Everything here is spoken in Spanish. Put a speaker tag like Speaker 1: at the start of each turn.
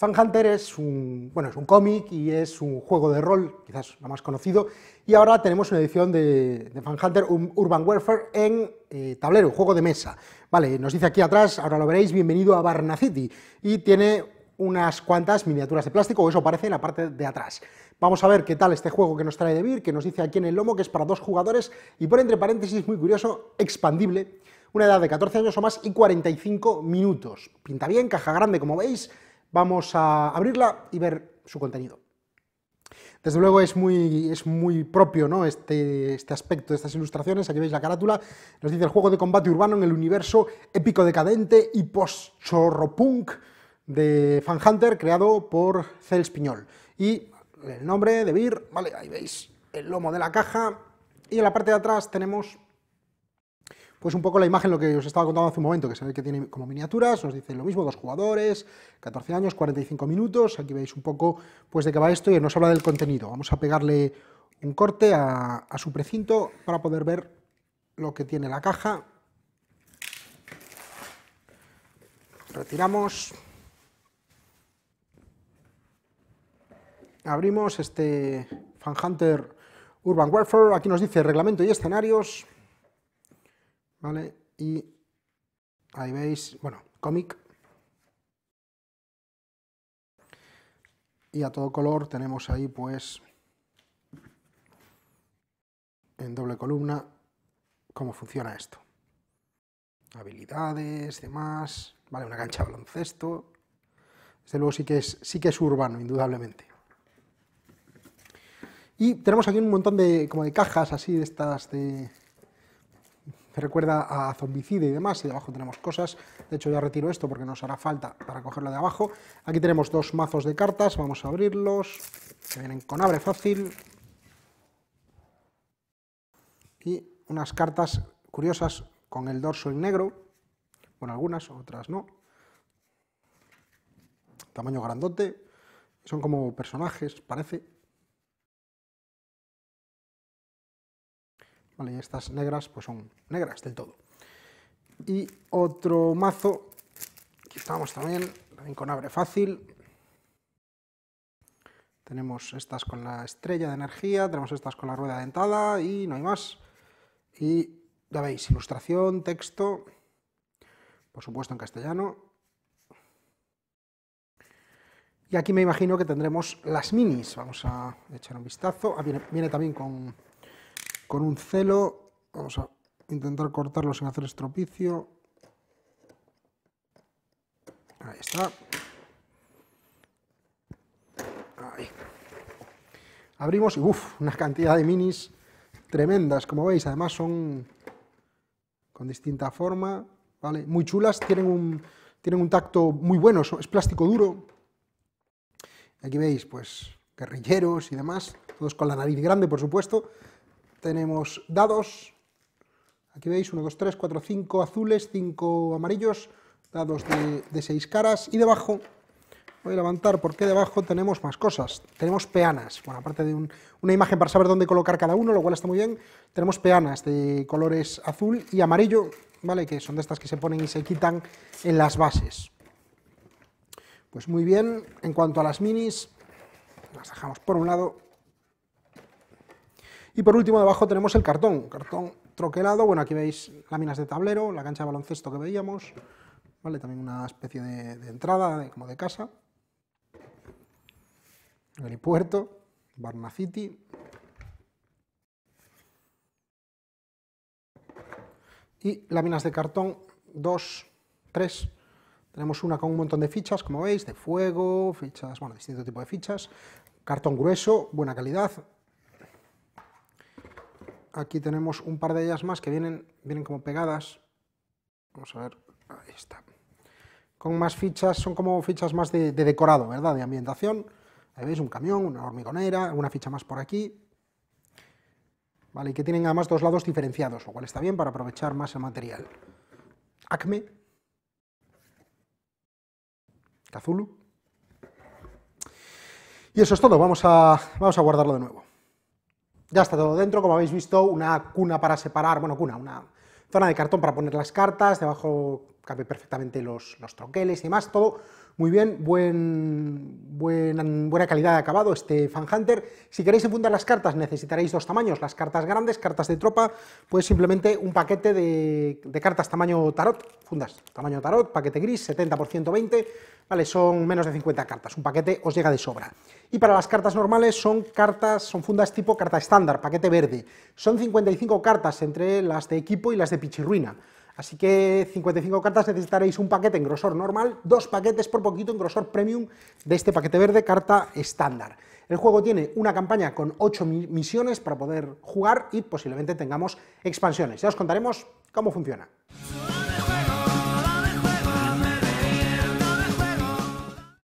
Speaker 1: Fan Hunter es un, bueno, es un cómic y es un juego de rol, quizás lo más conocido, y ahora tenemos una edición de, de Fan Hunter Urban Warfare en eh, tablero, tablero, juego de mesa. Vale, nos dice aquí atrás, ahora lo veréis, bienvenido a Barnacity City, y tiene unas cuantas miniaturas de plástico, o eso parece en la parte de atrás. Vamos a ver qué tal este juego que nos trae de Vir, que nos dice aquí en el lomo que es para dos jugadores, y por entre paréntesis, muy curioso, expandible, una edad de 14 años o más y 45 minutos. Pinta bien, caja grande como veis, Vamos a abrirla y ver su contenido. Desde luego es muy, es muy propio ¿no? este, este aspecto de estas ilustraciones. Aquí veis la carátula. Nos dice el juego de combate urbano en el universo épico decadente y post-chorropunk de Fan Hunter, creado por Cel Spiñol. Y el nombre de Beer, vale, ahí veis el lomo de la caja. Y en la parte de atrás tenemos pues un poco la imagen, lo que os estaba contando hace un momento, que se ve que tiene como miniaturas, nos dice lo mismo, dos jugadores, 14 años, 45 minutos, aquí veis un poco pues de qué va esto y nos habla del contenido. Vamos a pegarle un corte a, a su precinto para poder ver lo que tiene la caja. Retiramos. Abrimos este Fan Hunter Urban Warfare. Aquí nos dice reglamento y escenarios. ¿vale? Y ahí veis, bueno, cómic. Y a todo color tenemos ahí pues en doble columna cómo funciona esto. Habilidades, demás, vale, una cancha de baloncesto. Desde luego sí que es, sí que es urbano, indudablemente. Y tenemos aquí un montón de, como de cajas así, de estas de, recuerda a zombicide y demás, y debajo tenemos cosas, de hecho ya retiro esto porque nos hará falta para cogerla de abajo. Aquí tenemos dos mazos de cartas, vamos a abrirlos, que vienen con abre fácil, y unas cartas curiosas con el dorso en negro, bueno, algunas, otras no, tamaño grandote, son como personajes, parece, ¿vale? Y estas negras pues son negras del todo. Y otro mazo, aquí estamos también, también con abre fácil. Tenemos estas con la estrella de energía, tenemos estas con la rueda dentada y no hay más. Y ya veis, ilustración, texto, por supuesto en castellano. Y aquí me imagino que tendremos las minis. Vamos a echar un vistazo. Ah, viene también con con un celo. Vamos a intentar cortarlo sin hacer estropicio. Ahí está. Abrimos y uff, una cantidad de minis tremendas, como veis. Además son con distinta forma, ¿vale? Muy chulas, tienen un, tienen un tacto muy bueno, es plástico duro. Aquí veis, pues, guerrilleros y demás, todos con la nariz grande, por supuesto, tenemos dados, aquí veis 1, 2, 3, 4, 5 azules, 5 amarillos, dados de 6 caras y debajo voy a levantar porque debajo tenemos más cosas. Tenemos peanas, bueno, aparte de una imagen para saber dónde colocar cada uno, lo cual está muy bien, tenemos peanas de colores azul y amarillo, ¿vale? Que son de estas que se ponen y se quitan en las bases. Pues muy bien, en cuanto a las minis, las dejamos por un lado y por último, debajo tenemos el cartón, cartón troquelado. Bueno, aquí veis láminas de tablero, la cancha de baloncesto que veíamos, ¿vale? También una especie de, entrada, como de casa. El Barna City. Y láminas de cartón, 2, 3, Tenemos una con un montón de fichas, como veis, de fuego, fichas, bueno, distinto tipo de fichas. Cartón grueso, buena calidad, Aquí tenemos un par de ellas más que vienen, vienen como pegadas. Vamos a ver, ahí está. Con más fichas, son como fichas más de, decorado, ¿verdad? De ambientación. Ahí veis un camión, una hormigonera, una ficha más por aquí. Vale, y que tienen además dos lados diferenciados, lo cual está bien para aprovechar más el material. Acme. Cazulu Y eso es todo, vamos a, vamos a guardarlo de nuevo. Ya está todo dentro, como habéis visto, una cuna para separar, bueno, cuna, una zona de cartón para poner las cartas, debajo cabe perfectamente los, los troqueles y demás, todo muy bien, buena calidad de acabado este Fan Hunter. Si queréis enfundar las cartas necesitaréis dos tamaños, las cartas grandes, cartas de tropa, pues simplemente un paquete de, cartas tamaño tarot, fundas tamaño tarot, paquete gris, 70% 20, vale, son menos de 50 cartas, un paquete os llega de sobra. Y para las cartas normales son cartas, son fundas tipo carta estándar, paquete verde. Son 55 cartas entre las de equipo y las de pichirruina. Así que 55 cartas necesitaréis un paquete en grosor normal, dos paquetes por poquito en grosor premium de este paquete verde, carta estándar. El juego tiene una campaña con 8 misiones para poder jugar y posiblemente tengamos expansiones. Ya os contaremos cómo funciona.